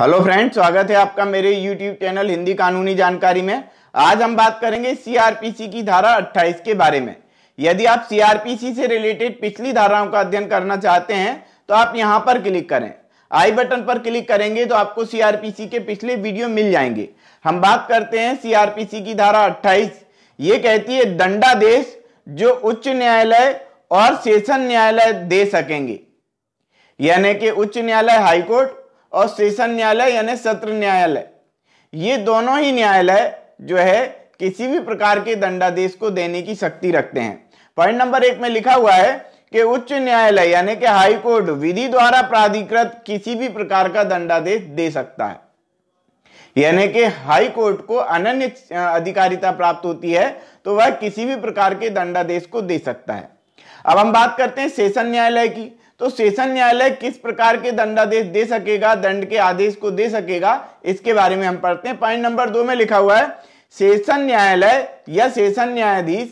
hello friend स्वागत है आपका मेरे यूट्यूब चैनल हिंदी कानूनी जानकारी में आज हम बात करेंगे सीआरपीसी की धारा 28 के बारे में यदि आप सीआरपीसी से रिलेटेड पिछली धाराओं का अध्ययन करना चाहते हैं तो आप यहां पर क्लिक करें आई बटन पर क्लिक करेंगे तो आपको सीआरपीसी के पिछले वीडियो मिल जाएंगे हम बात करते हैं सीआरपीसी की धारा अट्ठाईस ये कहती है दंडादेश जो उच्च न्यायालय और सेशन न्यायालय दे सकेंगे यानी कि उच्च न्यायालय हाईकोर्ट और सेशन न्यायालय यानी सत्र न्यायालय ये दोनों ही न्यायालय जो है किसी भी प्रकार के दंडादेश को देने की शक्ति रखते हैं पॉइंट नंबर एक में लिखा हुआ है कि उच्च न्यायालय यानी कि हाई कोर्ट विधि द्वारा प्राधिकृत किसी भी प्रकार का दंडादेश दे सकता है यानी कि हाई कोर्ट को अनन्य अधिकारिता प्राप्त होती है तो वह किसी भी प्रकार के दंडादेश को दे सकता है अब हम बात करते हैं सेशन न्यायालय की तो सेशन न्यायालय किस प्रकार के दंडादेश दे सकेगा दंड के आदेश को दे सकेगा इसके बारे में हम पढ़ते हैं पॉइंट नंबर दो में लिखा हुआ है सेशन न्यायालय या सेशन न्यायाधीश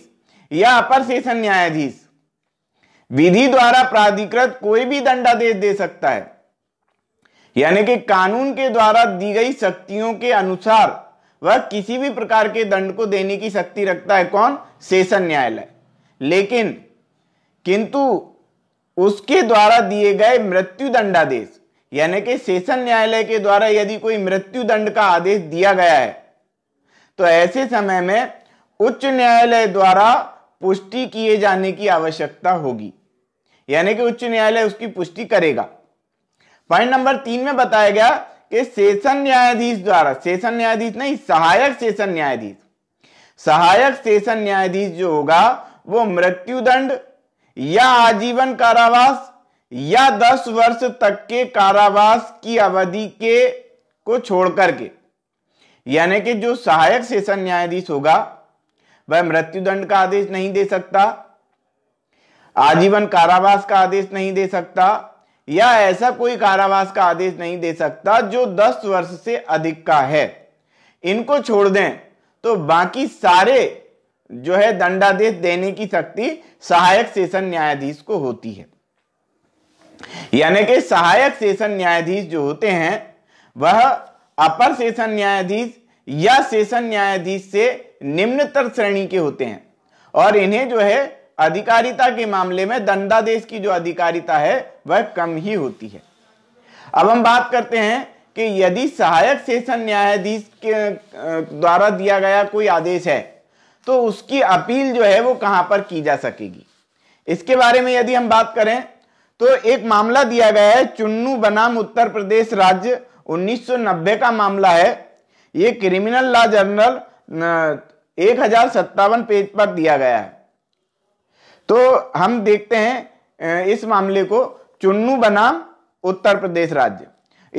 या अपर सेशन न्यायाधीश विधि द्वारा प्राधिकृत कोई भी दंडादेश दे सकता है यानी कि कानून के द्वारा दी गई शक्तियों के अनुसार वह किसी भी प्रकार के दंड को देने की शक्ति रखता है कौन सेशन न्यायालय लेकिन किंतु उसके द्वारा दिए गए मृत्यु दंडादेश यानी कि सेशन न्यायालय के द्वारा यदि कोई मृत्यु दंड का आदेश दिया गया है तो ऐसे समय में उच्च न्यायालय द्वारा पुष्टि किए जाने की आवश्यकता होगी यानी कि उच्च न्यायालय उसकी पुष्टि करेगा पॉइंट नंबर तीन में बताया गया कि सेशन न्यायाधीश द्वारा सेशन न्यायाधीश नहीं सहायक सेशन न्यायाधीश सहायक सेशन न्यायाधीश जो होगा वो मृत्युदंड या आजीवन कारावास या दस वर्ष तक के कारावास की अवधि के को छोड़कर के यानी कि जो सहायक सेशन न्यायाधीश होगा वह मृत्युदंड का आदेश नहीं दे सकता आजीवन कारावास का आदेश नहीं दे सकता या ऐसा कोई कारावास का आदेश नहीं दे सकता जो 10 वर्ष से अधिक का है इनको छोड़ दें तो बाकी सारे जो है दंडादेश देने की शक्ति सहायक सेशन न्यायाधीश को होती है यानी कि सहायक सेशन न्यायाधीश जो होते हैं वह अपर सेशन न्यायाधीश या सेशन न्यायाधीश से निम्नतर श्रेणी के होते हैं और इन्हें जो है अधिकारिता के मामले में दंडादेश की जो अधिकारिता है वह कम ही होती है अब हम बात करते हैं कि यदि सहायक सेशन न्यायाधीश के द्वारा दिया गया कोई आदेश है तो उसकी अपील जो है वो कहां पर की जा सकेगी इसके बारे में यदि हम बात करें तो एक मामला दिया गया है चुन्नू बनाम उत्तर प्रदेश राज्य 1990 का मामला है ये क्रिमिनल लॉ जर्नल एक हजार सत्तावन पेज पर दिया गया है तो हम देखते हैं इस मामले को चुन्नू बनाम उत्तर प्रदेश राज्य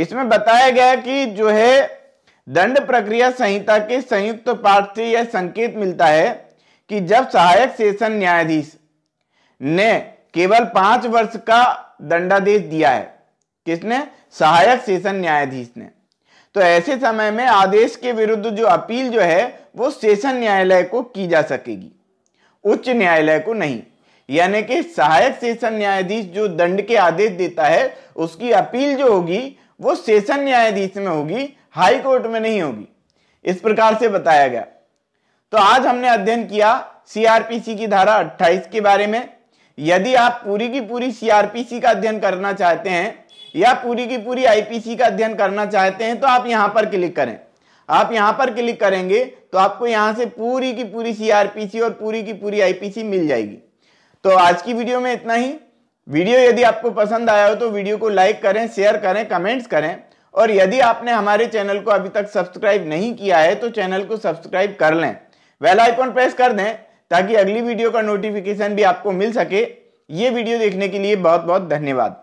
इसमें बताया गया कि जो है दंड प्रक्रिया संहिता के संयुक्त पाठ से यह संकेत मिलता है कि जब सहायक सेशन न्यायाधीश ने केवल पांच वर्ष का दंडादेश दिया है किसने सहायक सेशन न्यायाधीश ने तो ऐसे समय में आदेश के विरुद्ध जो अपील जो है वो सेशन न्यायालय को की जा सकेगी उच्च न्यायालय को नहीं यानी कि सहायक सेशन न्यायाधीश जो दंड के आदेश देता है उसकी अपील जो होगी वो सेशन न्यायाधीश में होगी हाई कोर्ट में नहीं होगी इस प्रकार से बताया गया तो आज हमने अध्ययन किया सीआरपीसी की धारा 28 के बारे में यदि आप पूरी की पूरी सीआरपीसी का अध्ययन करना चाहते हैं या पूरी की पूरी आईपीसी का अध्ययन करना चाहते हैं तो आप यहां पर क्लिक करें आप यहां पर क्लिक करेंगे तो आपको यहां से पूरी की पूरी सीआरपीसी और पूरी की पूरी आईपीसी मिल जाएगी तो आज की वीडियो में इतना ही वीडियो यदि आपको पसंद आया हो तो वीडियो को लाइक करें शेयर करें कमेंट्स करें और यदि आपने हमारे चैनल को अभी तक सब्सक्राइब नहीं किया है तो चैनल को सब्सक्राइब कर लें वेल आइकॉन प्रेस कर दें ताकि अगली वीडियो का नोटिफिकेशन भी आपको मिल सके ये वीडियो देखने के लिए बहुत बहुत धन्यवाद